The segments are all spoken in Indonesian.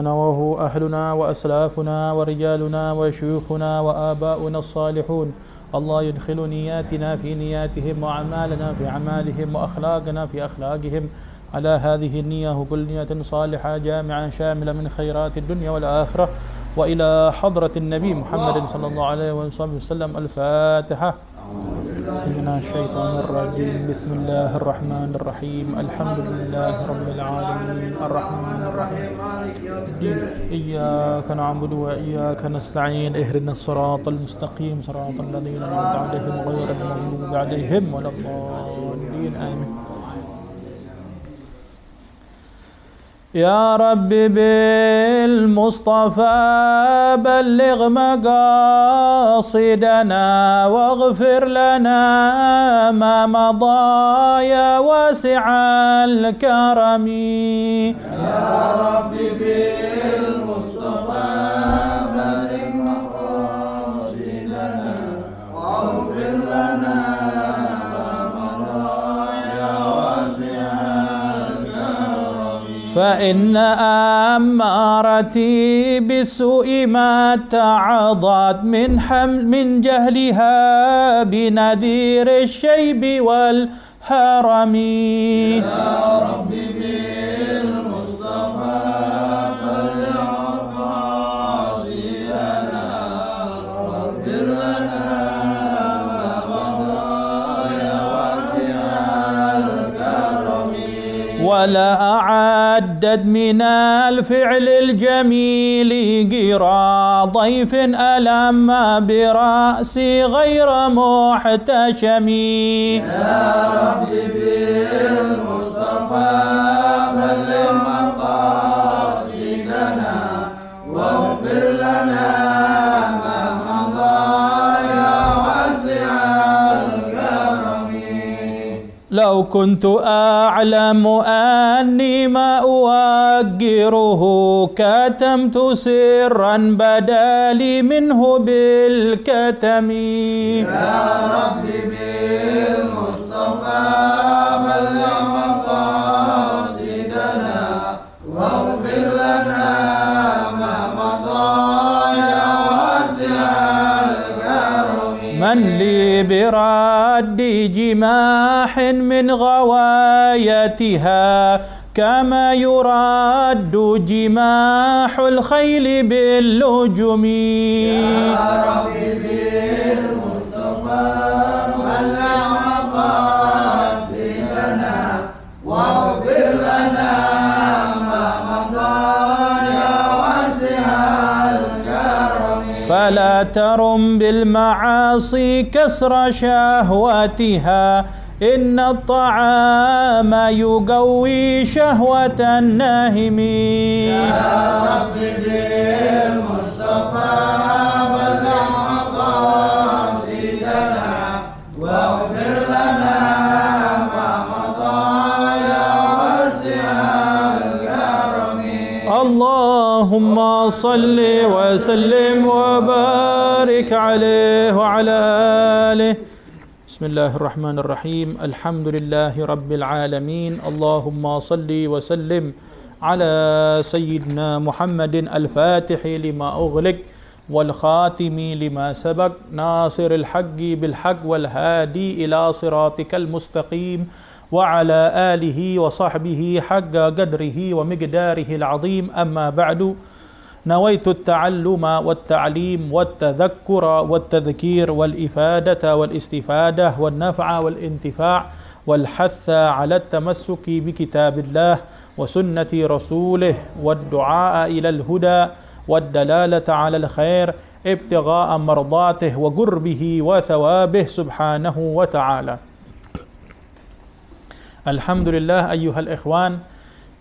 نواه أهلنا وأسلافنا ورجالنا وشيوخنا وآباؤنا الصالحون الله يدخل نياتنا في نياتهم وأعمالنا في أعمالهم وأخلاقنا في أخلاقهم على هذه النية وكل نية صالحة جامعة شاملة من خيرات الدنيا والآخرة وإلى حضرة النبي محمد صلى الله عليه وسلم الفاتحة من الشيطان الرجيم بسم الله الرحمن الرحيم الحمد لله رب العالمين الرحمن الرحيم إياك نعبد وإياك نستعين اهدنا الصراط المستقيم صراط الذين أنعمت عليهم غير المغضوب عليهم ولا الضالين آمين يا رب بالمصطفى بلغ مقاصدنا واغفر لنا ما مضى يا واسع الكرم يا رب فإن أمارتي بالسوء ما تعضت من حمل من جهلها بنذير الشيب والهرم يا رب ولا أعدد من الفعل الجميل قرى ضيف ألم برأسي غير محتشم يا ربي بالمصطفى بلغ لو كنت أعلم أني ما أوجره كتمت سرا بدالي منه بالكتم يا ربي بالمصطفى بلغ مقاصدنا واغفر لنا ما مضى يا واسع الكرم من لي برد جماح من غوايتها كما يراد جماح الخيل باللجم يا ربي بالمصطفى ولا مقاصدنا فلا ترم بالمعاصي كسر شهوتها إن الطعام يقوي شهوة الناهم يا رب بالمصطفى بلغ مقاصدنا واغفر اللهم صل وسلم وبارك عليه وعلى آله بسم الله الرحمن الرحيم الحمد لله رب العالمين اللهم صل وسلم على سيدنا محمد الفاتح لما أغلق والخاتم لما سبق ناصر الحق بالحق والهادي إلى صراطك المستقيم وعلى آله وصحبه حق قدره ومقداره العظيم أما بعد نويت التعلم والتعليم والتذكر والتذكير والإفادة والاستفادة والنفع والانتفاع والحث على التمسك بكتاب الله وسنة رسوله والدعاء إلى الهدى والدلالة على الخير ابتغاء مرضاته وقربه وثوابه سبحانه وتعالى Alhamdulillah ayuhal ikhwan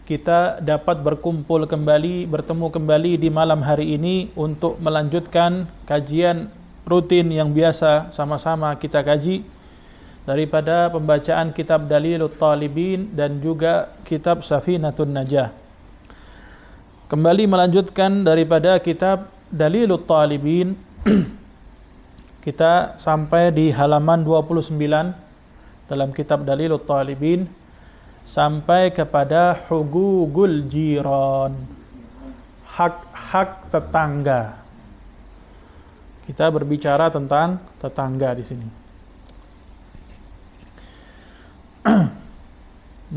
kita dapat berkumpul kembali, bertemu kembali di malam hari ini untuk melanjutkan kajian rutin yang biasa sama-sama kita kaji daripada pembacaan kitab Dalilut Talibin dan juga kitab Safinatun Najah. Kembali melanjutkan daripada kitab Dalilut Talibin kita sampai di halaman 29 dalam kitab dalilul Talibin sampai kepada hugugul jiron hak-hak tetangga kita berbicara tentang tetangga di sini.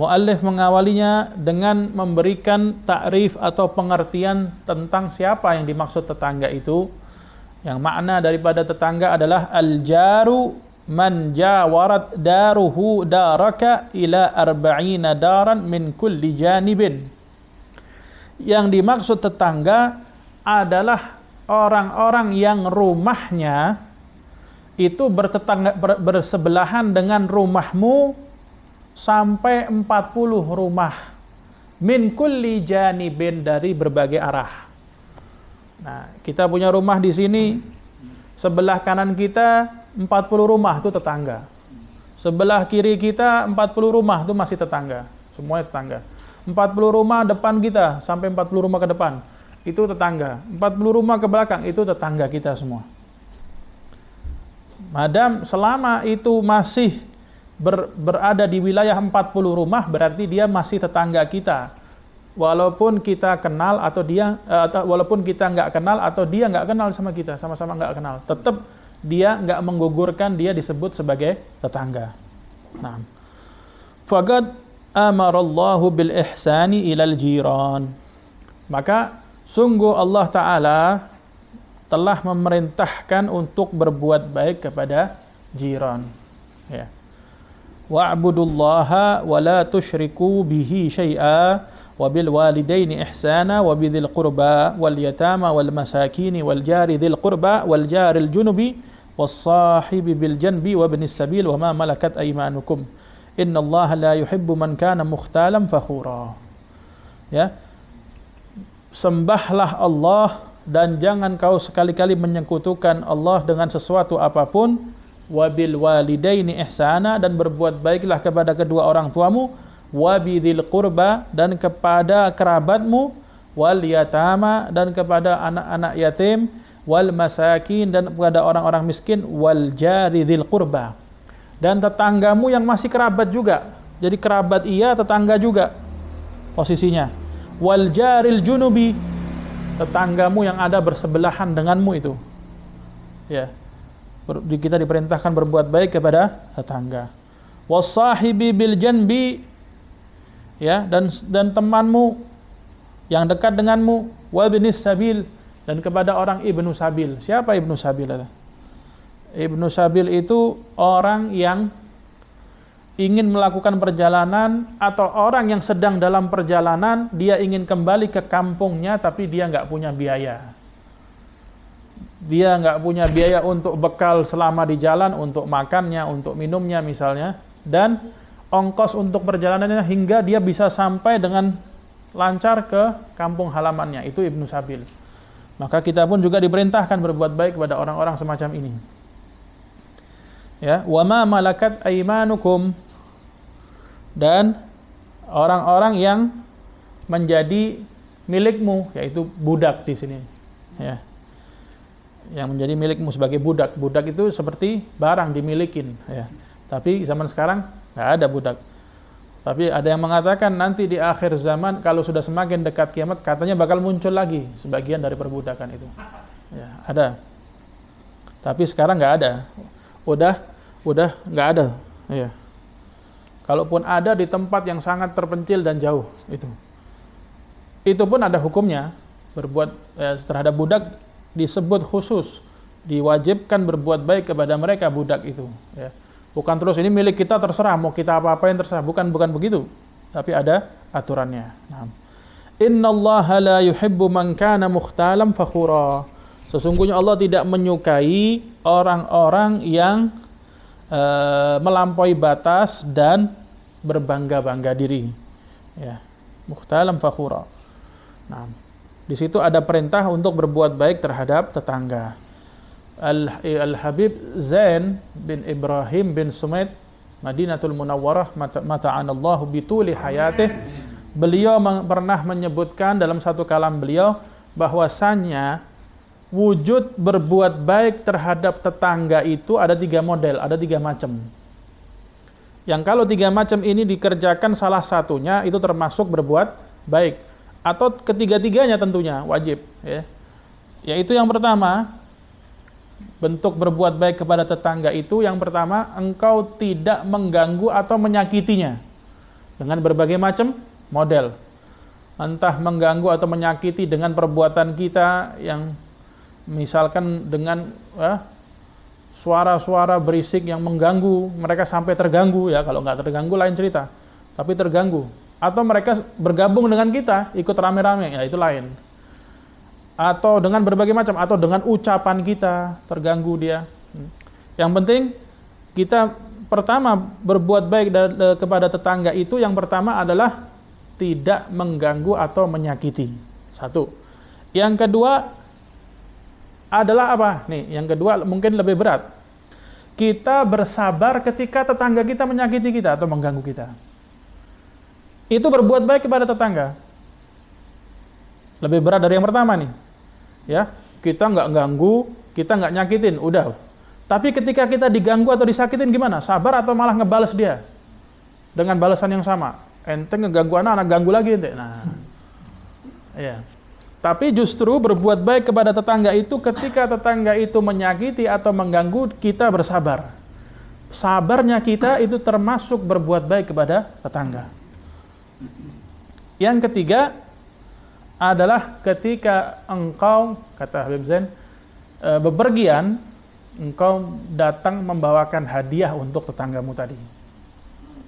mu'allif mengawalinya dengan memberikan takrif atau pengertian tentang siapa yang dimaksud tetangga itu. Yang makna daripada tetangga adalah al-jaru man jawarat daruhu daraka ila arba'ina daran min kulli janibin. Yang dimaksud tetangga adalah orang-orang yang rumahnya itu bertetangga ber, bersebelahan dengan rumahmu sampai 40 rumah min kulli janibin dari berbagai arah. Nah, kita punya rumah di sini sebelah kanan kita 40 rumah itu tetangga. Sebelah kiri kita 40 rumah itu masih tetangga. Semuanya tetangga. 40 rumah depan kita sampai 40 rumah ke depan itu tetangga. 40 rumah ke belakang itu tetangga kita semua. Madam, selama itu masih ber, berada di wilayah 40 rumah berarti dia masih tetangga kita. Walaupun kita kenal atau dia eh, atau walaupun kita nggak kenal atau dia nggak kenal sama kita, sama-sama nggak kenal, tetap dia nggak menggugurkan dia disebut sebagai tetangga. Nah, fagad amarallahu bil ihsani ilal jiran. Maka sungguh Allah Ta'ala telah memerintahkan untuk berbuat baik kepada jiran. Ya. Wa'budullaha wa la tushriku bihi syai'a wabil walidaini ihsana wa qurba wal yatama wal masakini wal jari dhil qurba wal jari al junubi wassahibi bil janbi wa bnis sabil wa ma malakat aymanukum inna Allah la yuhibbu man ya sembahlah Allah dan jangan kau sekali-kali menyekutukan Allah dengan sesuatu apapun wabil walidaini ihsana dan berbuat baiklah kepada kedua orang tuamu wabidil qurba dan kepada kerabatmu wal yatama dan kepada anak-anak yatim wal masakin dan kepada orang-orang miskin wal jari dzil dan tetanggamu yang masih kerabat juga. Jadi kerabat ia tetangga juga posisinya. Wal jaril junubi tetanggamu yang ada bersebelahan denganmu itu. Ya. Kita diperintahkan berbuat baik kepada tetangga. Wasahibi bil janbi ya dan dan temanmu yang dekat denganmu binis sabil dan kepada orang Ibnu Sabil. Siapa Ibnu Sabil? Ibnu Sabil itu orang yang ingin melakukan perjalanan atau orang yang sedang dalam perjalanan dia ingin kembali ke kampungnya tapi dia nggak punya biaya dia nggak punya biaya untuk bekal selama di jalan untuk makannya untuk minumnya misalnya dan ongkos untuk perjalanannya hingga dia bisa sampai dengan lancar ke kampung halamannya itu Ibnu Sabil maka kita pun juga diperintahkan berbuat baik kepada orang-orang semacam ini. Ya, wa ma malakat aimanukum dan orang-orang yang menjadi milikmu yaitu budak di sini. Ya. Yang menjadi milikmu sebagai budak. Budak itu seperti barang dimilikin ya. Tapi zaman sekarang nggak ada budak tapi ada yang mengatakan nanti di akhir zaman kalau sudah semakin dekat kiamat katanya bakal muncul lagi sebagian dari perbudakan itu. Ya, ada. Tapi sekarang nggak ada. Udah, udah nggak ada. Ya. Kalaupun ada di tempat yang sangat terpencil dan jauh itu. Itu pun ada hukumnya berbuat eh, terhadap budak disebut khusus diwajibkan berbuat baik kepada mereka budak itu. Ya Bukan terus ini milik kita terserah mau kita apa apa yang terserah. Bukan bukan begitu. Tapi ada aturannya. Nah. Inna Allah la yuhibbu man kana mukhtalam fakhura. Sesungguhnya Allah tidak menyukai orang-orang yang uh, melampaui batas dan berbangga-bangga diri. Ya. Mukhtalam fakhura. Nah, di situ ada perintah untuk berbuat baik terhadap tetangga. Al-Habib Zain bin Ibrahim bin Sumaid Madinatul Munawwarah Allah, bituli hayatih beliau pernah menyebutkan dalam satu kalam beliau bahwasanya wujud berbuat baik terhadap tetangga itu ada tiga model, ada tiga macam. Yang kalau tiga macam ini dikerjakan salah satunya itu termasuk berbuat baik atau ketiga-tiganya tentunya wajib ya. Yaitu yang pertama bentuk berbuat baik kepada tetangga itu yang pertama engkau tidak mengganggu atau menyakitinya dengan berbagai macam model entah mengganggu atau menyakiti dengan perbuatan kita yang misalkan dengan eh, suara-suara berisik yang mengganggu mereka sampai terganggu ya kalau nggak terganggu lain cerita tapi terganggu atau mereka bergabung dengan kita ikut rame-rame ya itu lain atau dengan berbagai macam atau dengan ucapan kita terganggu dia. Hmm. Yang penting kita pertama berbuat baik kepada tetangga itu yang pertama adalah tidak mengganggu atau menyakiti. Satu. Yang kedua adalah apa? Nih, yang kedua mungkin lebih berat. Kita bersabar ketika tetangga kita menyakiti kita atau mengganggu kita. Itu berbuat baik kepada tetangga. Lebih berat dari yang pertama nih ya kita nggak ganggu, kita nggak nyakitin, udah. Tapi ketika kita diganggu atau disakitin gimana? Sabar atau malah ngebales dia dengan balasan yang sama? Enteng ngeganggu anak, anak ganggu lagi ente. Nah, ya. Tapi justru berbuat baik kepada tetangga itu ketika tetangga itu menyakiti atau mengganggu kita bersabar. Sabarnya kita itu termasuk berbuat baik kepada tetangga. Yang ketiga, adalah ketika engkau kata Habib Zain e, bepergian engkau datang membawakan hadiah untuk tetanggamu tadi.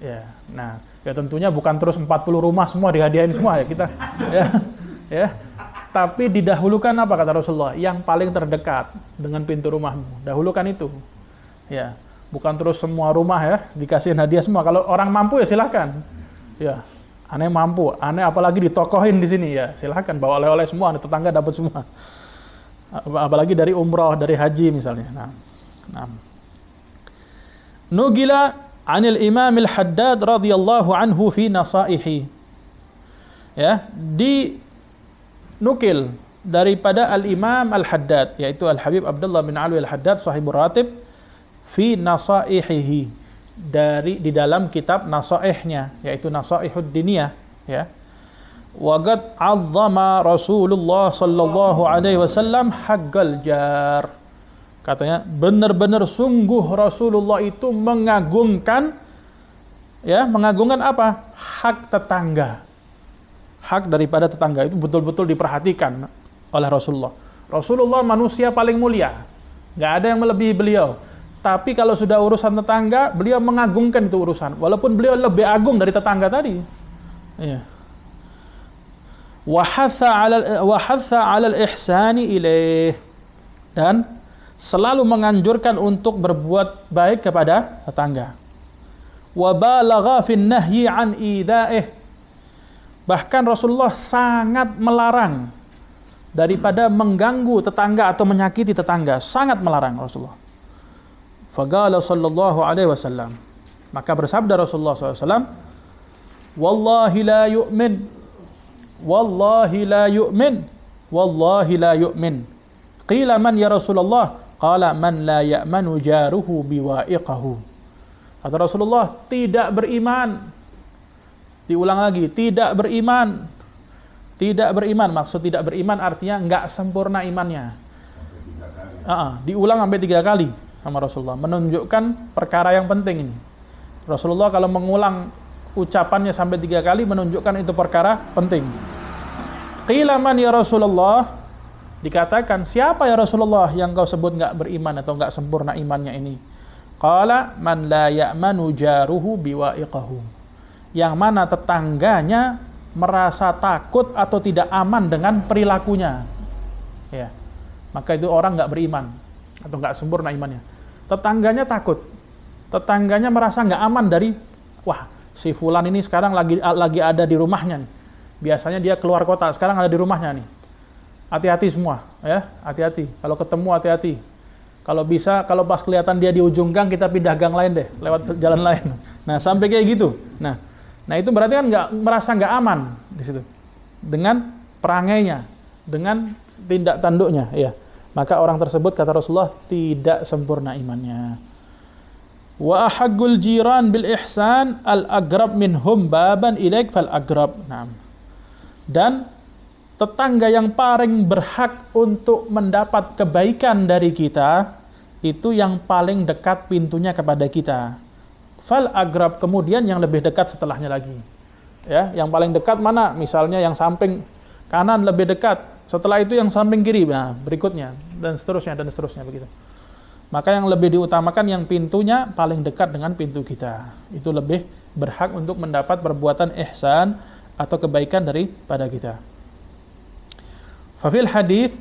Ya. Nah, ya tentunya bukan terus 40 rumah semua dihadiahin semua ya kita. ya. Ya. Tapi didahulukan apa kata Rasulullah? Yang paling terdekat dengan pintu rumahmu. Dahulukan itu. Ya. Bukan terus semua rumah ya dikasih hadiah semua. Kalau orang mampu ya silahkan. Ya, Aneh mampu, aneh apalagi ditokohin di sini ya. Silahkan bawa oleh-oleh semua, aneh tetangga dapat semua. Apalagi dari umroh, dari haji misalnya. Nah, nah. Nugila anil Imamil Haddad radhiyallahu anhu fi nasaihi. Ya, di nukil daripada Al-Imam Al-Haddad yaitu Al-Habib Abdullah bin Alwi Al-Haddad sahibur ratib fi nasaihihi dari di dalam kitab nasaihnya yaitu nasaihud diniyah ya waqad azzama Rasulullah sallallahu alaihi wasallam haggal jar katanya benar-benar sungguh Rasulullah itu mengagungkan ya mengagungkan apa hak tetangga hak daripada tetangga itu betul-betul diperhatikan oleh Rasulullah Rasulullah manusia paling mulia nggak ada yang melebihi beliau tapi kalau sudah urusan tetangga, beliau mengagungkan itu urusan. Walaupun beliau lebih agung dari tetangga tadi. Iya. Wahatha alal, al ihsani ilaih. Dan selalu menganjurkan untuk berbuat baik kepada tetangga. Wabalaga fin nahyi an idaih. Bahkan Rasulullah sangat melarang daripada mengganggu tetangga atau menyakiti tetangga. Sangat melarang Rasulullah. Fagala sallallahu alaihi wasallam. Maka bersabda Rasulullah SAW, Wallahi la yu'min. Wallahi la yu'min. Wallahi la yu'min. Qila man ya Rasulullah? Qala man la ya'manu jaruhu biwa'iqahu. Kata Rasulullah, tidak beriman. Diulang lagi, tidak beriman. Tidak beriman, maksud tidak beriman artinya enggak sempurna imannya. Uh -uh, diulang sampai tiga kali sama Rasulullah, menunjukkan perkara yang penting ini. Rasulullah kalau mengulang ucapannya sampai tiga kali menunjukkan itu perkara penting. Qila ya Rasulullah? Dikatakan, siapa ya Rasulullah yang kau sebut nggak beriman atau nggak sempurna imannya ini? Qala man la ya'manu jaruhu biwa'iqahu. Yang mana tetangganya merasa takut atau tidak aman dengan perilakunya. Ya. Maka itu orang nggak beriman atau nggak sempurna imannya. Tetangganya takut, tetangganya merasa nggak aman dari wah si fulan ini sekarang lagi lagi ada di rumahnya nih. Biasanya dia keluar kota, sekarang ada di rumahnya nih. Hati-hati semua, ya, hati-hati. Kalau ketemu hati-hati. Kalau bisa, kalau pas kelihatan dia di ujung gang, kita pindah gang lain deh, lewat jalan lain. Nah, sampai kayak gitu. Nah, nah itu berarti kan nggak merasa nggak aman di situ dengan perangainya, dengan tindak tanduknya, ya maka orang tersebut kata Rasulullah tidak sempurna imannya. Wa ahaggul jiran bil ihsan al agrab minhum baban ilaik fal agrab. Dan tetangga yang paling berhak untuk mendapat kebaikan dari kita itu yang paling dekat pintunya kepada kita. Fal agrab kemudian yang lebih dekat setelahnya lagi. Ya, yang paling dekat mana? Misalnya yang samping kanan lebih dekat, setelah itu yang samping kiri, nah berikutnya dan seterusnya dan seterusnya begitu. Maka yang lebih diutamakan yang pintunya paling dekat dengan pintu kita. Itu lebih berhak untuk mendapat perbuatan ihsan atau kebaikan daripada kita. Fafil hadis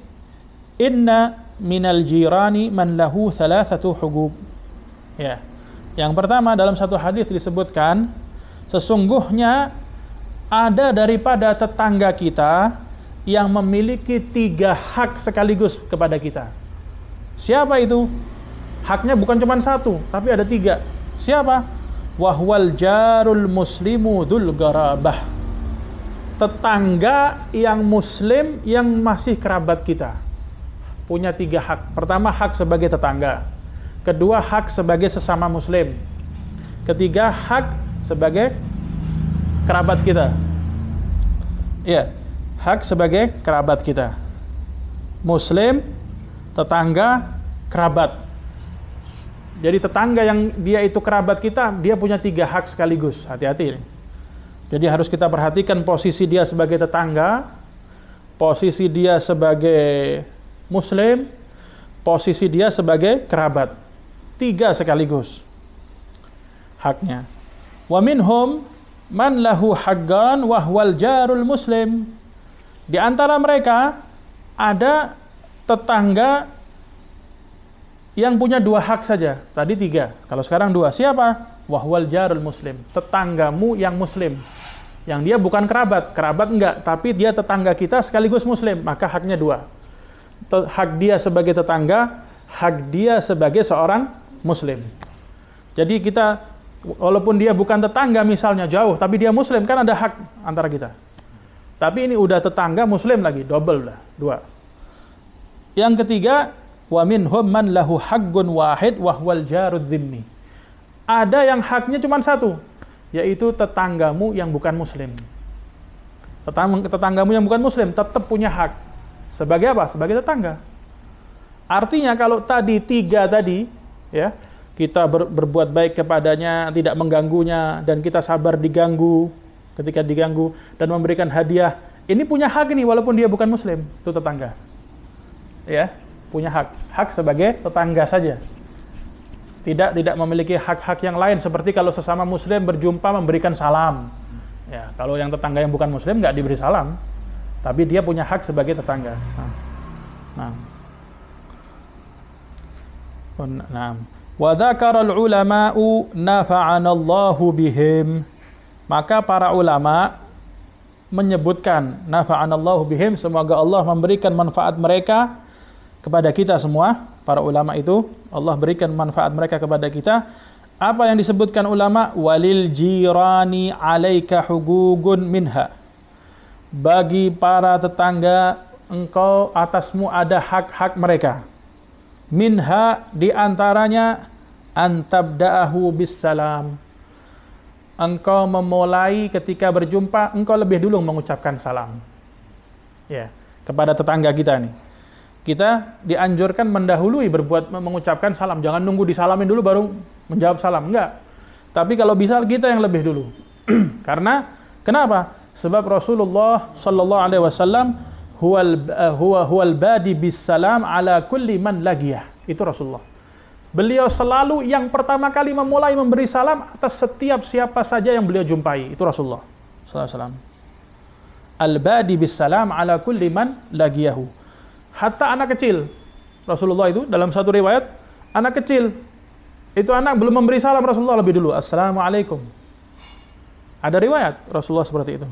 inna minal jirani man lahu satu hugub. Ya. Yang pertama dalam satu hadis disebutkan sesungguhnya ada daripada tetangga kita yang memiliki tiga hak sekaligus kepada kita. Siapa itu? Haknya bukan cuma satu, tapi ada tiga. Siapa? Wahwal jarul muslimu dul garabah. Tetangga yang muslim yang masih kerabat kita. Punya tiga hak. Pertama, hak sebagai tetangga. Kedua, hak sebagai sesama muslim. Ketiga, hak sebagai kerabat kita. Ya, hak sebagai kerabat kita. Muslim, tetangga, kerabat. Jadi tetangga yang dia itu kerabat kita, dia punya tiga hak sekaligus. Hati-hati. Jadi harus kita perhatikan posisi dia sebagai tetangga, posisi dia sebagai muslim, posisi dia sebagai kerabat. Tiga sekaligus haknya. Wa minhum man lahu haggan wahwal jarul muslim di antara mereka ada tetangga yang punya dua hak saja. Tadi tiga, kalau sekarang dua. Siapa? Wahwal jarul muslim. Tetanggamu yang muslim. Yang dia bukan kerabat. Kerabat enggak, tapi dia tetangga kita sekaligus muslim. Maka haknya dua. Hak dia sebagai tetangga, hak dia sebagai seorang muslim. Jadi kita, walaupun dia bukan tetangga misalnya jauh, tapi dia muslim, kan ada hak antara kita. Tapi ini udah tetangga muslim lagi, double lah, dua. Yang ketiga, wa minhum man lahu haqqun wahid wa huwal jarud Ada yang haknya cuma satu, yaitu tetanggamu yang bukan muslim. Tetang tetanggamu yang bukan muslim tetap punya hak. Sebagai apa? Sebagai tetangga. Artinya kalau tadi tiga tadi, ya kita ber, berbuat baik kepadanya, tidak mengganggunya, dan kita sabar diganggu, ketika diganggu dan memberikan hadiah. Ini punya hak nih walaupun dia bukan muslim, itu tetangga. Ya, punya hak. Hak sebagai tetangga saja. Tidak tidak memiliki hak-hak yang lain seperti kalau sesama muslim berjumpa memberikan salam. Ya, kalau yang tetangga yang bukan muslim nggak diberi salam, tapi dia punya hak sebagai tetangga. Nah. Nah. nah. Wa dzakara al-ulama'u nafa'ana Allahu bihim. Maka para ulama menyebutkan nafa'anallahu bihim semoga Allah memberikan manfaat mereka kepada kita semua para ulama itu Allah berikan manfaat mereka kepada kita apa yang disebutkan ulama walil jirani alaika hugugun minha bagi para tetangga engkau atasmu ada hak-hak mereka minha diantaranya antabda'ahu bis salam engkau memulai ketika berjumpa, engkau lebih dulu mengucapkan salam. Ya, kepada tetangga kita nih. Kita dianjurkan mendahului berbuat mengucapkan salam. Jangan nunggu disalamin dulu baru menjawab salam. Enggak. Tapi kalau bisa kita yang lebih dulu. Karena kenapa? Sebab Rasulullah sallallahu alaihi wasallam huwal eh, huwa badi bis salam ala kulli man lagiyah. Itu Rasulullah Beliau selalu yang pertama kali memulai memberi salam atas setiap siapa saja yang beliau jumpai. Itu Rasulullah salam Al-badi bis salam ala kulli man lagiyahu. Hatta anak kecil. Rasulullah itu dalam satu riwayat, anak kecil. Itu anak belum memberi salam Rasulullah lebih dulu. Assalamualaikum. Ada riwayat Rasulullah seperti itu.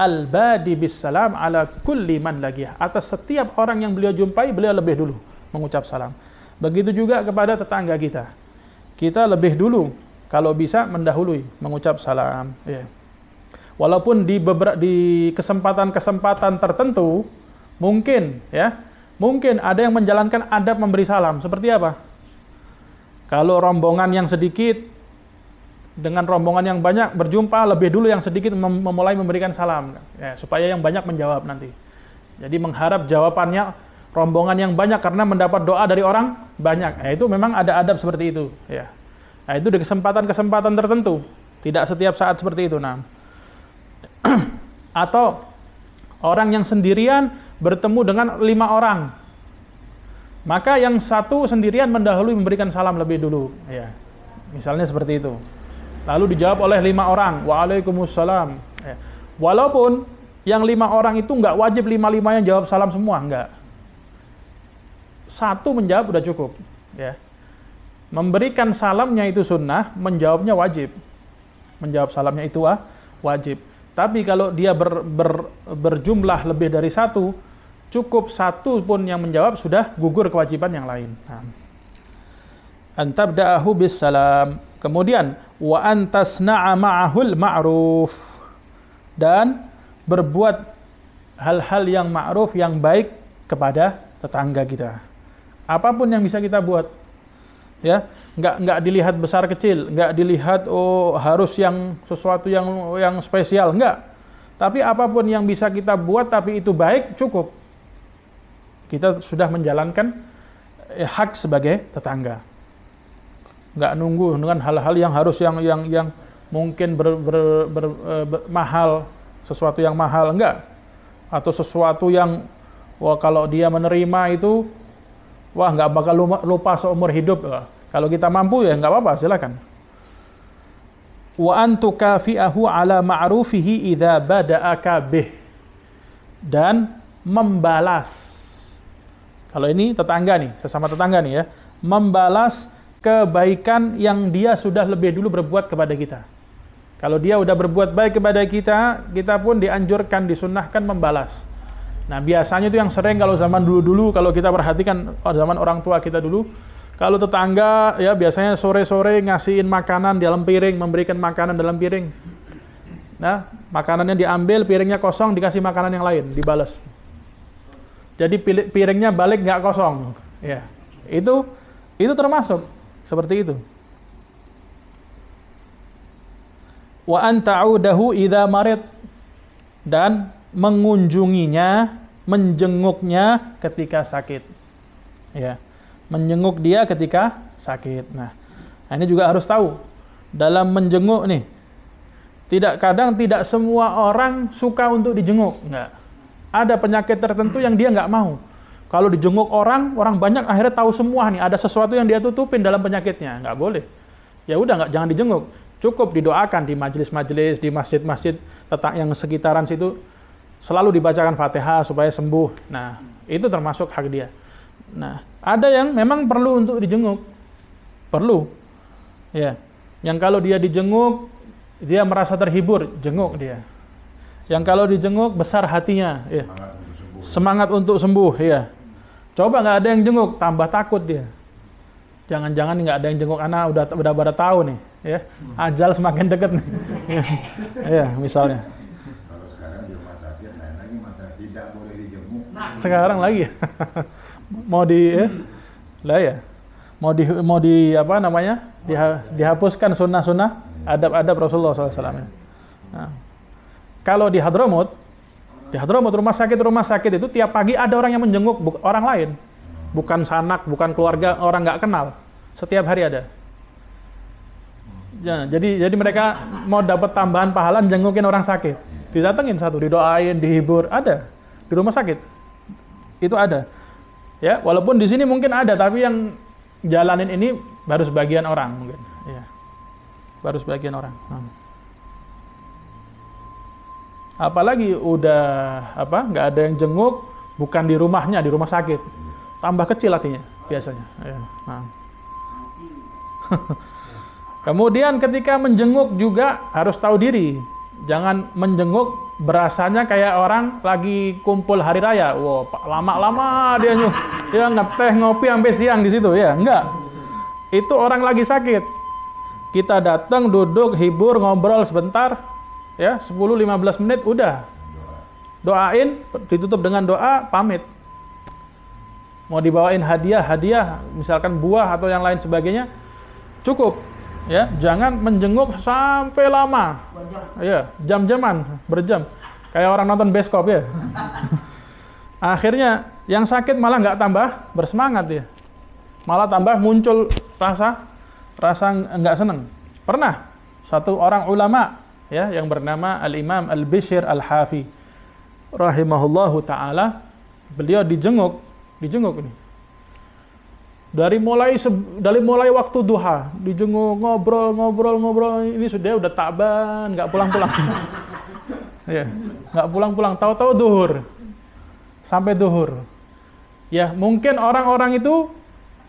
Al-badi bis salam ala kulli man lagiyah. Atas setiap orang yang beliau jumpai, beliau lebih dulu mengucap salam Begitu juga kepada tetangga kita. Kita lebih dulu kalau bisa mendahului mengucap salam. Ya. Walaupun di beberapa di kesempatan-kesempatan tertentu mungkin ya mungkin ada yang menjalankan adab memberi salam. Seperti apa? Kalau rombongan yang sedikit dengan rombongan yang banyak berjumpa lebih dulu yang sedikit memulai memberikan salam ya, supaya yang banyak menjawab nanti. Jadi mengharap jawabannya rombongan yang banyak karena mendapat doa dari orang banyak. Ya, itu memang ada adab seperti itu. Ya. Nah, itu di kesempatan-kesempatan tertentu. Tidak setiap saat seperti itu. Nah. Atau orang yang sendirian bertemu dengan lima orang. Maka yang satu sendirian mendahului memberikan salam lebih dulu. Ya. Misalnya seperti itu. Lalu dijawab oleh lima orang. Waalaikumsalam. Ya. Walaupun yang lima orang itu nggak wajib lima lima yang jawab salam semua. Nggak satu menjawab udah cukup. Ya. Memberikan salamnya itu sunnah, menjawabnya wajib. Menjawab salamnya itu ah, wajib. Tapi kalau dia ber, ber, berjumlah lebih dari satu, cukup satu pun yang menjawab sudah gugur kewajiban yang lain. Nah. antab da'ahu bis salam. Kemudian, wa antasna'a ma'ahul ma'ruf. Dan berbuat hal-hal yang ma'ruf, yang baik kepada tetangga kita. Apapun yang bisa kita buat. Ya, nggak nggak dilihat besar kecil, nggak dilihat oh harus yang sesuatu yang yang spesial, nggak. Tapi apapun yang bisa kita buat tapi itu baik cukup. Kita sudah menjalankan eh, hak sebagai tetangga. Nggak nunggu dengan hal-hal yang harus yang yang yang mungkin ber, ber, ber, eh, ber, mahal, sesuatu yang mahal enggak atau sesuatu yang wah kalau dia menerima itu wah nggak bakal lupa, seumur hidup. Kalau kita mampu ya nggak apa-apa, silakan. Wa antu ahu ala ma'rufihi idza bada'aka bih. Dan membalas. Kalau ini tetangga nih, sesama tetangga nih ya. Membalas kebaikan yang dia sudah lebih dulu berbuat kepada kita. Kalau dia sudah berbuat baik kepada kita, kita pun dianjurkan, disunahkan membalas Nah, biasanya itu yang sering kalau zaman dulu-dulu kalau kita perhatikan oh, zaman orang tua kita dulu, kalau tetangga ya biasanya sore-sore ngasihin makanan dalam piring, memberikan makanan dalam piring. Nah, makanannya diambil, piringnya kosong, dikasih makanan yang lain, dibalas. Jadi piringnya balik nggak kosong. Ya, itu itu termasuk seperti itu. Wa anta'udahu idha marid dan mengunjunginya, menjenguknya ketika sakit. Ya, menjenguk dia ketika sakit. Nah, nah, ini juga harus tahu dalam menjenguk nih. Tidak kadang tidak semua orang suka untuk dijenguk, enggak. Ada penyakit tertentu yang dia nggak mau. Kalau dijenguk orang, orang banyak akhirnya tahu semua nih ada sesuatu yang dia tutupin dalam penyakitnya, nggak boleh. Ya udah nggak jangan dijenguk, cukup didoakan di majelis-majelis, di masjid-masjid tetap yang sekitaran situ selalu dibacakan Fatihah supaya sembuh. Nah, itu termasuk hak dia. Nah, ada yang memang perlu untuk dijenguk. Perlu. Ya. Yang kalau dia dijenguk, dia merasa terhibur, jenguk dia. Yang kalau dijenguk besar hatinya, ya. Semangat untuk sembuh, ya. Coba nggak ada yang jenguk, tambah takut dia. Jangan-jangan nggak ada yang jenguk anak udah udah pada tahu nih, ya. Ajal semakin deket nih. ya, misalnya. sekarang lagi ya. mau di eh, lah ya mau di mau di apa namanya Diha, dihapuskan sunnah-sunnah adab-adab Rasulullah SAW. Nah, kalau di Hadramut, di Hadramut rumah sakit rumah sakit itu tiap pagi ada orang yang menjenguk orang lain, bukan sanak, bukan keluarga orang nggak kenal, setiap hari ada. Ya, jadi jadi mereka mau dapat tambahan pahala jengukin orang sakit, didatengin satu, didoain, dihibur, ada di rumah sakit itu ada. Ya, walaupun di sini mungkin ada, tapi yang jalanin ini baru sebagian orang mungkin. Ya. Baru sebagian orang. Hmm. Apalagi udah apa nggak ada yang jenguk, bukan di rumahnya, di rumah sakit. Tambah kecil hatinya biasanya. Ya. Nah. Kemudian ketika menjenguk juga harus tahu diri. Jangan menjenguk berasanya kayak orang lagi kumpul hari raya. Wow, lama-lama dia nyuh. Dia ngeteh ngopi sampai siang di situ ya. Enggak. Itu orang lagi sakit. Kita datang duduk hibur ngobrol sebentar ya 10 15 menit udah. Doain ditutup dengan doa pamit. Mau dibawain hadiah, hadiah misalkan buah atau yang lain sebagainya. Cukup ya jangan menjenguk sampai lama jam. ya jam-jaman berjam kayak orang nonton beskop ya akhirnya yang sakit malah nggak tambah bersemangat ya malah tambah muncul rasa rasa nggak seneng pernah satu orang ulama ya yang bernama al Imam al Bishir al Hafi rahimahullahu taala beliau dijenguk dijenguk nih dari mulai dari mulai waktu duha dijenguk ngobrol ngobrol ngobrol ini sudah udah takban, nggak pulang pulang ya nggak pulang pulang tahu-tahu duhur sampai duhur ya mungkin orang-orang itu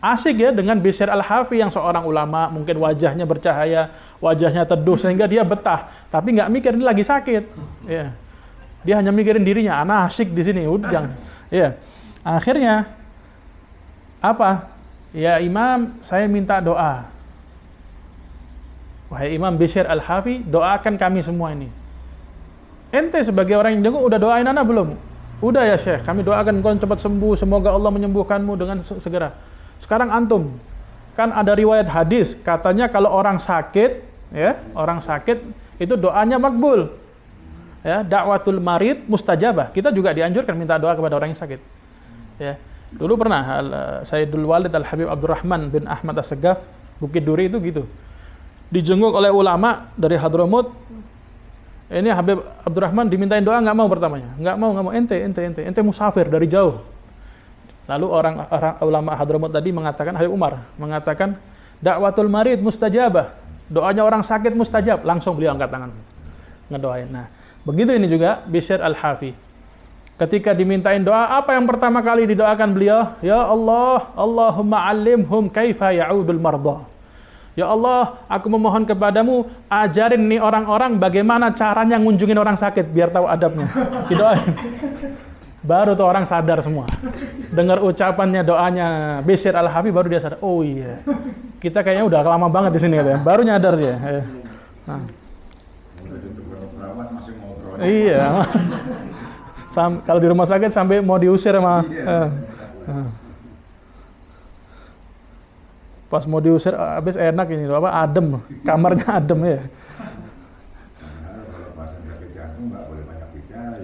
asik ya dengan Bishr al-Hafi yang seorang ulama mungkin wajahnya bercahaya wajahnya teduh sehingga dia betah tapi nggak mikir ini lagi sakit ya dia hanya mikirin dirinya anak asik di sini udah ya akhirnya apa Ya imam, saya minta doa. Wahai Imam Bishr Al-Hafi, doakan kami semua ini. Ente sebagai orang yang jenguk, udah doain anak belum? Udah ya Syekh, kami doakan kau cepat sembuh, semoga Allah menyembuhkanmu dengan segera. Sekarang antum, kan ada riwayat hadis, katanya kalau orang sakit, ya orang sakit, itu doanya makbul. Ya, dakwatul marid mustajabah. Kita juga dianjurkan minta doa kepada orang yang sakit. Ya. Dulu pernah saya eh, Sayyidul Walid Al-Habib Abdurrahman bin Ahmad Assegaf Bukit Duri itu gitu. Dijenguk oleh ulama dari Hadramut, ini Habib Abdurrahman dimintain doa nggak mau pertamanya, nggak mau nggak mau ente ente ente ente musafir dari jauh. Lalu orang, orang ulama Hadramut tadi mengatakan Habib Umar mengatakan dakwatul marid mustajabah, doanya orang sakit mustajab, langsung beliau angkat tangan ngedoain. Nah, begitu ini juga Bishr Al-Hafi. Ketika dimintain doa, apa yang pertama kali didoakan beliau? Ya Allah, Allahumma alimhum kaifa ya'udul mardha. Ya Allah, aku memohon kepadamu, ajarin nih orang-orang bagaimana caranya ngunjungin orang sakit, biar tahu adabnya. Didoain. Baru tuh orang sadar semua. Dengar ucapannya, doanya Bashir Al-Habib, baru dia sadar. Oh iya, kita kayaknya udah lama banget di sini. Gitu ya. Baru nyadar dia. Ya. Nah. Iya. Sam, kalau di rumah sakit sampai mau diusir sama. Uh, uh. Pas mau diusir, habis enak ini, apa adem, kamarnya adem ya.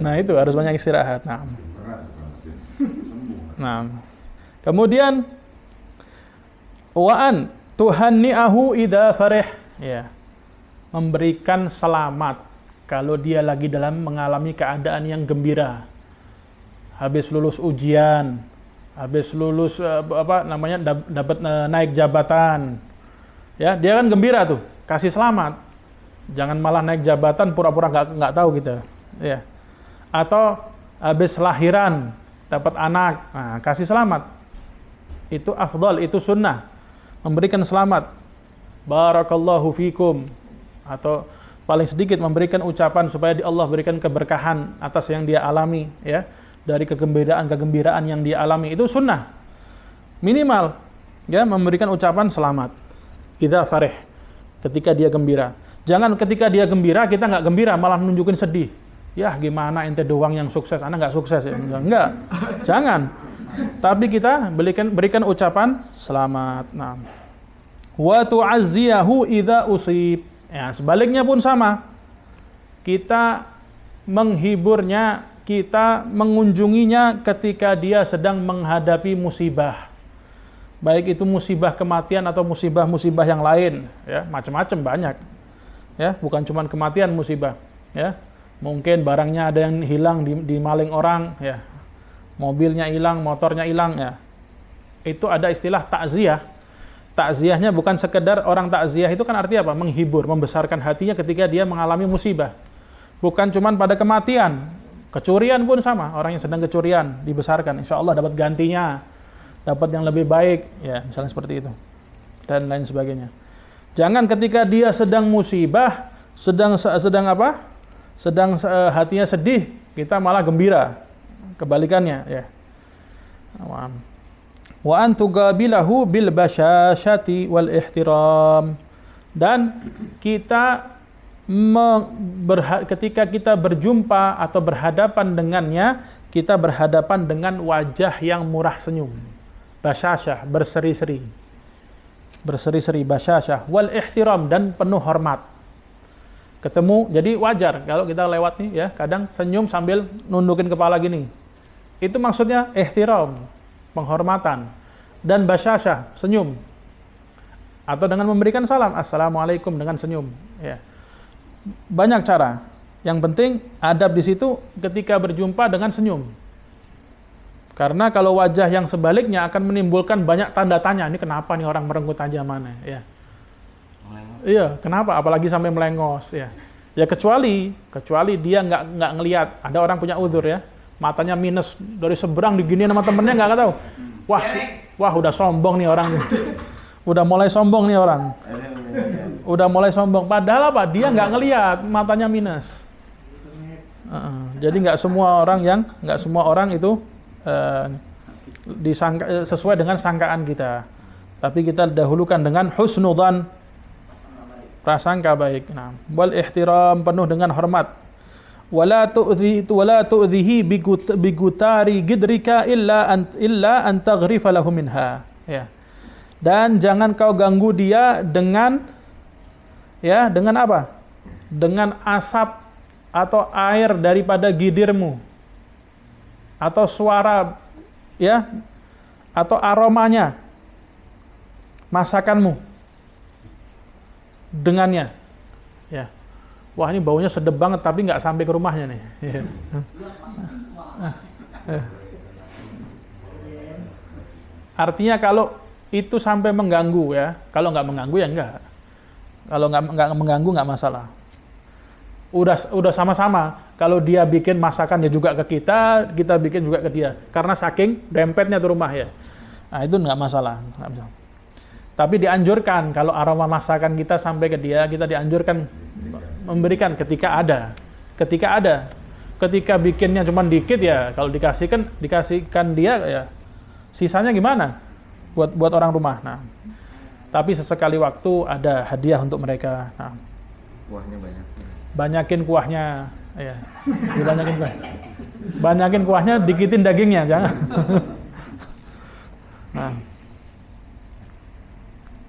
Nah itu harus banyak istirahat. Nah, nah. kemudian waan Tuhan ni'ahu ida farih ya memberikan selamat kalau dia lagi dalam mengalami keadaan yang gembira. Habis lulus ujian, habis lulus eh, apa namanya dapat eh, naik jabatan. Ya, dia kan gembira tuh, kasih selamat. Jangan malah naik jabatan pura-pura nggak -pura nggak tahu gitu. Ya. Atau habis lahiran dapat anak, nah, kasih selamat. Itu afdol, itu sunnah. Memberikan selamat. Barakallahu fikum atau paling sedikit memberikan ucapan supaya di Allah berikan keberkahan atas yang dia alami ya dari kegembiraan-kegembiraan yang dia alami itu sunnah minimal ya memberikan ucapan selamat kita farih ketika dia gembira jangan ketika dia gembira kita nggak gembira malah menunjukkan sedih ya gimana ente doang yang sukses anak nggak sukses ya enggak, jangan tapi kita berikan berikan ucapan selamat nah wa tu'azziyahu idza usib Ya, sebaliknya pun sama. Kita menghiburnya, kita mengunjunginya ketika dia sedang menghadapi musibah. Baik itu musibah kematian atau musibah-musibah yang lain, ya, macam-macam banyak. Ya, bukan cuma kematian musibah, ya. Mungkin barangnya ada yang hilang di, di maling orang, ya. Mobilnya hilang, motornya hilang, ya. Itu ada istilah takziah Takziahnya bukan sekedar orang takziah itu kan arti apa? Menghibur, membesarkan hatinya ketika dia mengalami musibah. Bukan cuma pada kematian, kecurian pun sama. Orang yang sedang kecurian dibesarkan, insya Allah dapat gantinya, dapat yang lebih baik, ya misalnya seperti itu dan lain sebagainya. Jangan ketika dia sedang musibah, sedang sedang apa? Sedang uh, hatinya sedih, kita malah gembira. Kebalikannya, ya wa antugabilahu bil basyasyati wal ihtiram dan kita ketika kita berjumpa atau berhadapan dengannya kita berhadapan dengan wajah yang murah senyum basyasyah berseri-seri berseri-seri basyasyah wal ihtiram dan penuh hormat ketemu jadi wajar kalau kita lewat nih ya kadang senyum sambil nundukin kepala gini itu maksudnya ihtiram penghormatan dan basyasyah senyum atau dengan memberikan salam assalamualaikum dengan senyum ya banyak cara yang penting adab di situ ketika berjumpa dengan senyum karena kalau wajah yang sebaliknya akan menimbulkan banyak tanda tanya ini kenapa nih orang merenggut aja mana ya melengos. iya kenapa apalagi sampai melengos ya ya kecuali kecuali dia nggak nggak ngelihat ada orang punya udur ya matanya minus dari seberang diginiin sama temennya nggak tahu wah iya, wah udah sombong nih orang udah mulai sombong nih orang udah mulai sombong padahal apa dia nggak ngelihat matanya minus uh, jadi nggak semua orang yang nggak semua orang itu uh, disangka eh, sesuai dengan sangkaan kita tapi kita dahulukan dengan husnudan prasangka baik nah wal ihtiram penuh dengan hormat wala tu'dhi wala tu'dhihi bigutari gidrika illa an illa an taghrifa lahu minha ya dan jangan kau ganggu dia dengan ya dengan apa dengan asap atau air daripada gidirmu atau suara ya atau aromanya masakanmu dengannya wah ini baunya sedep banget tapi nggak sampai ke rumahnya nih. Iya. Artinya kalau itu sampai mengganggu ya, kalau nggak mengganggu ya nggak. Kalau nggak, nggak mengganggu nggak masalah. Udah udah sama-sama. Kalau dia bikin masakan ya juga ke kita, kita bikin juga ke dia. Karena saking dempetnya tuh rumah ya. Nah, itu nggak masalah. Tapi dianjurkan kalau aroma masakan kita sampai ke dia, kita dianjurkan memberikan ketika ada ketika ada ketika bikinnya cuma dikit ya kalau dikasihkan dikasihkan dia ya sisanya gimana buat buat orang rumah nah tapi sesekali waktu ada hadiah untuk mereka nah kuahnya banyak banyakin kuahnya ya dibanyakin kuah banyakin kuahnya dikitin dagingnya jangan nah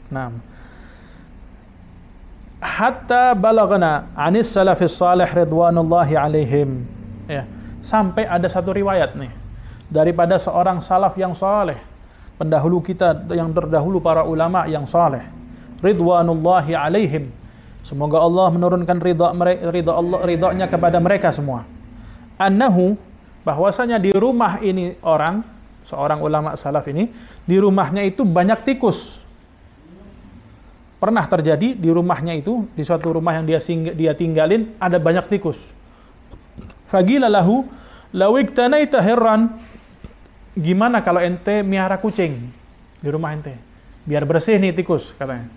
nah hatta balagana anis salafis salih ridwanullahi alaihim ya sampai ada satu riwayat nih daripada seorang salaf yang saleh pendahulu kita yang terdahulu para ulama yang saleh ridwanullahi alaihim semoga Allah menurunkan ridha ridha Allah ridhanya kepada mereka semua annahu bahwasanya di rumah ini orang seorang ulama salaf ini di rumahnya itu banyak tikus pernah terjadi di rumahnya itu di suatu rumah yang dia singg- dia tinggalin ada banyak tikus. Fagila lahu lawik tanaita heran gimana kalau ente miara kucing di rumah ente biar bersih nih tikus katanya.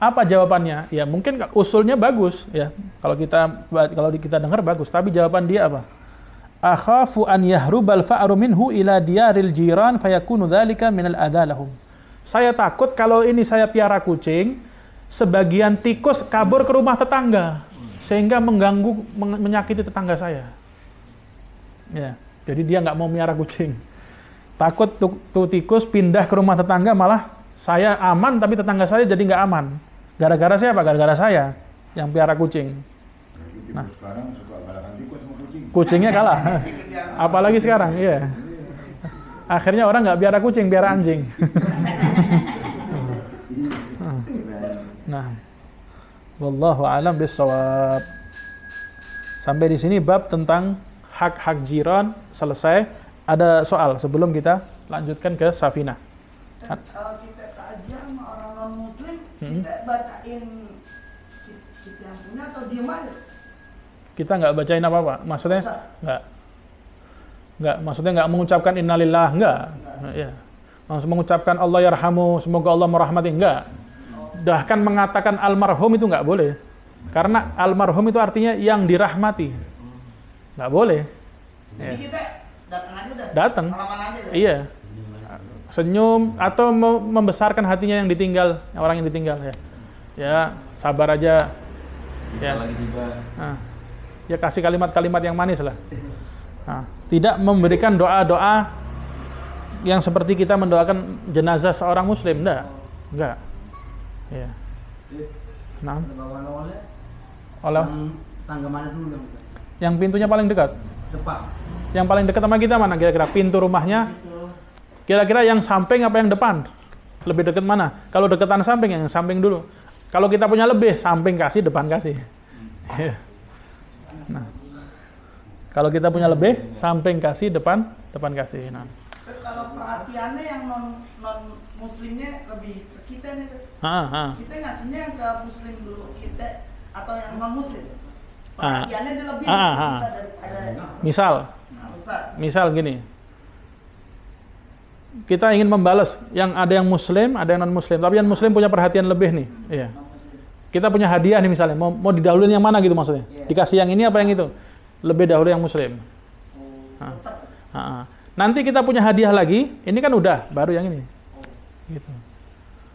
Apa jawabannya? Ya mungkin usulnya bagus ya. Kalau kita kalau kita dengar bagus, tapi jawaban dia apa? Akhafu an yahrubal fa'ru minhu ila diyaril jiran fayakunu dzalika minal adalahum. Saya takut kalau ini saya piara kucing, sebagian tikus kabur ke rumah tetangga sehingga mengganggu menyakiti tetangga saya. Ya, jadi dia nggak mau miara kucing. Takut tuh, tuh tikus pindah ke rumah tetangga malah saya aman tapi tetangga saya jadi nggak aman. Gara-gara saya apa? Gara-gara saya yang piara kucing. Nah, Kucingnya kalah. Apalagi sekarang, iya. Akhirnya orang nggak biara kucing, biara anjing. nah, wallahu alam bisawab. Sampai di sini bab tentang hak-hak jiran selesai. Ada soal sebelum kita lanjutkan ke Safina. Kalau kita takziah orang non muslim, hmm. kita bacain kita yang punya atau diam Kita nggak bacain apa-apa. Maksudnya nggak. Enggak, maksudnya enggak mengucapkan innalillah, enggak. Ya. Langsung mengucapkan Allah yarhamu, semoga Allah merahmati, enggak. Bahkan mengatakan almarhum itu enggak boleh. Karena almarhum itu artinya yang dirahmati. Enggak boleh. Jadi ya. kita datang aja udah. Datang. Iya. Senyum atau membesarkan hatinya yang ditinggal, orang yang ditinggal ya. Ya, sabar aja. Ya. Lagi tiba. Ah. Ya kasih kalimat-kalimat yang manis lah. Nah, tidak memberikan doa-doa yang seperti kita mendoakan jenazah seorang muslim, enggak. Enggak. Ya. Nah. Oleh tangga mana dulu Yang pintunya paling dekat. Depan. Yang paling dekat sama kita mana kira-kira? Pintu rumahnya? Kira-kira yang samping apa yang depan? Lebih dekat mana? Kalau dekatan samping yang samping dulu. Kalau kita punya lebih, samping kasih, depan kasih. Hmm. Iya. nah. Kalau kita punya lebih, samping kasih, depan, depan kasih. Nah. Kalau perhatiannya yang non non muslimnya lebih ke kita nih. Ah, ah, ah. Kita ngasihnya yang ke muslim dulu kita atau yang non muslim. Ah. Perhatiannya ah, lebih ah, ah, ah. ada, ada, Misal. Nah, misal. gini. Kita ingin membalas yang ada yang muslim, ada yang non muslim, tapi yang muslim punya perhatian lebih nih. Hmm. Iya. Kita punya hadiah nih misalnya, mau, mau didahulukan yang mana gitu maksudnya? Yeah. Dikasih yang ini apa yang itu? lebih dahulu yang muslim. Oh, nah, Nanti kita punya hadiah lagi, ini kan udah, baru yang ini. Oh. Gitu.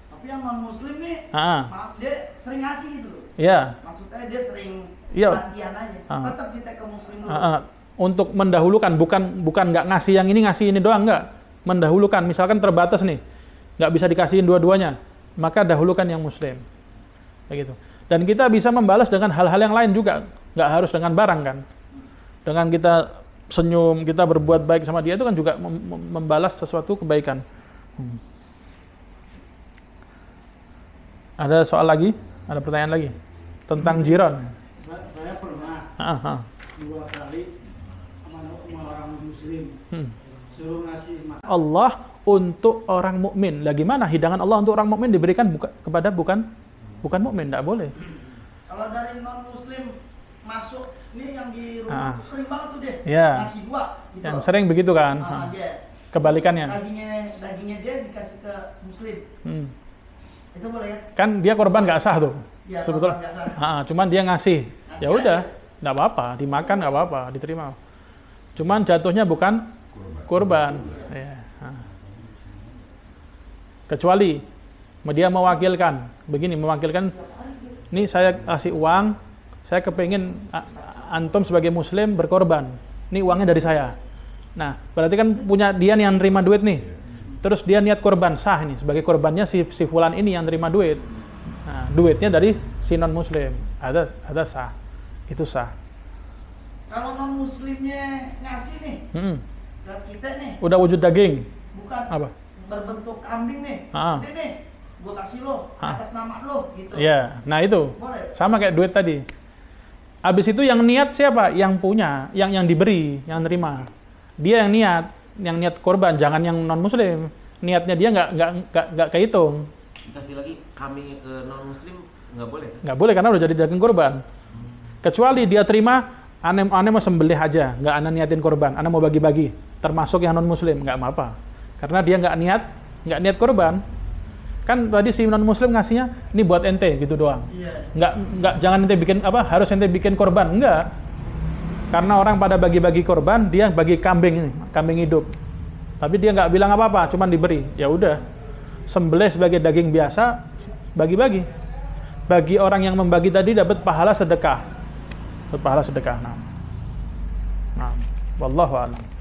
Tapi yang non muslim nih, ha. Ah, maaf dia sering ngasih gitu loh. Iya. Maksudnya dia sering ya. latihan aja. Ha. Tetap kita ke muslim dulu. Ha. Ha. Untuk mendahulukan, bukan bukan nggak ngasih yang ini ngasih ini doang nggak, mendahulukan. Misalkan terbatas nih, nggak bisa dikasihin dua-duanya, maka dahulukan yang muslim. Begitu. Dan kita bisa membalas dengan hal-hal yang lain juga, nggak harus dengan barang kan dengan kita senyum, kita berbuat baik sama dia itu kan juga membalas sesuatu kebaikan. Hmm. Ada soal lagi? Ada pertanyaan lagi tentang jiran? Saya pernah ah, ah. dua kali sama orang muslim hmm. suruh ngasih makan. Allah untuk orang mukmin. Lagi mana hidangan Allah untuk orang mukmin diberikan buka, kepada bukan bukan mukmin? Tidak boleh. Kalau dari non muslim masuk ini yang di rumah ah. sering banget tuh deh yeah. ngasih dua gitu. yang sering begitu kan ah, ah. dia. kebalikannya Terus dagingnya dagingnya dia dikasih ke muslim hmm. itu boleh ya kan dia korban nggak sah tuh ya, sebetulnya ah, cuman dia ngasih, ngasih ya udah nggak apa-apa dimakan nggak apa-apa diterima cuman jatuhnya bukan kurban, kurban. Ya. Ah. kecuali dia mewakilkan begini mewakilkan ini saya kasih uang saya kepengen ah, antum sebagai muslim berkorban. Ini uangnya dari saya. Nah, berarti kan punya dia yang terima duit nih. Terus dia niat korban sah nih sebagai korbannya si si fulan ini yang terima duit. Nah, duitnya dari si non muslim. Ada ada sah. Itu sah. Kalau non muslimnya ngasih nih. Hmm. kita nih. Udah wujud daging. Bukan. Apa? Berbentuk kambing nih. Ah. Ini nih, gue kasih lo ah. atas nama lo gitu. Iya, yeah. nah itu. Boleh. Sama kayak duit tadi Habis itu yang niat siapa? Yang punya, yang yang diberi, yang nerima. Dia yang niat, yang niat korban, jangan yang non muslim. Niatnya dia nggak nggak nggak nggak kehitung. Dikasih lagi kami ke eh, non muslim nggak boleh? Kan? Nggak kan? boleh karena udah jadi daging korban. Kecuali dia terima aneh aneh mau sembelih aja, nggak aneh niatin korban, aneh mau bagi-bagi, termasuk yang non muslim nggak apa-apa. Karena dia nggak niat nggak niat korban. Kan tadi si non muslim ngasihnya ini buat ente gitu doang. Iya. Nggak nggak jangan ente bikin apa harus ente bikin korban. Enggak. Karena orang pada bagi-bagi korban, dia bagi kambing, kambing hidup. Tapi dia nggak bilang apa-apa, cuman diberi. Ya udah. Sembelih sebagai daging biasa, bagi-bagi. Bagi orang yang membagi tadi dapat pahala sedekah. Dapat pahala sedekah. Nah. Nah, wallahu a'lam.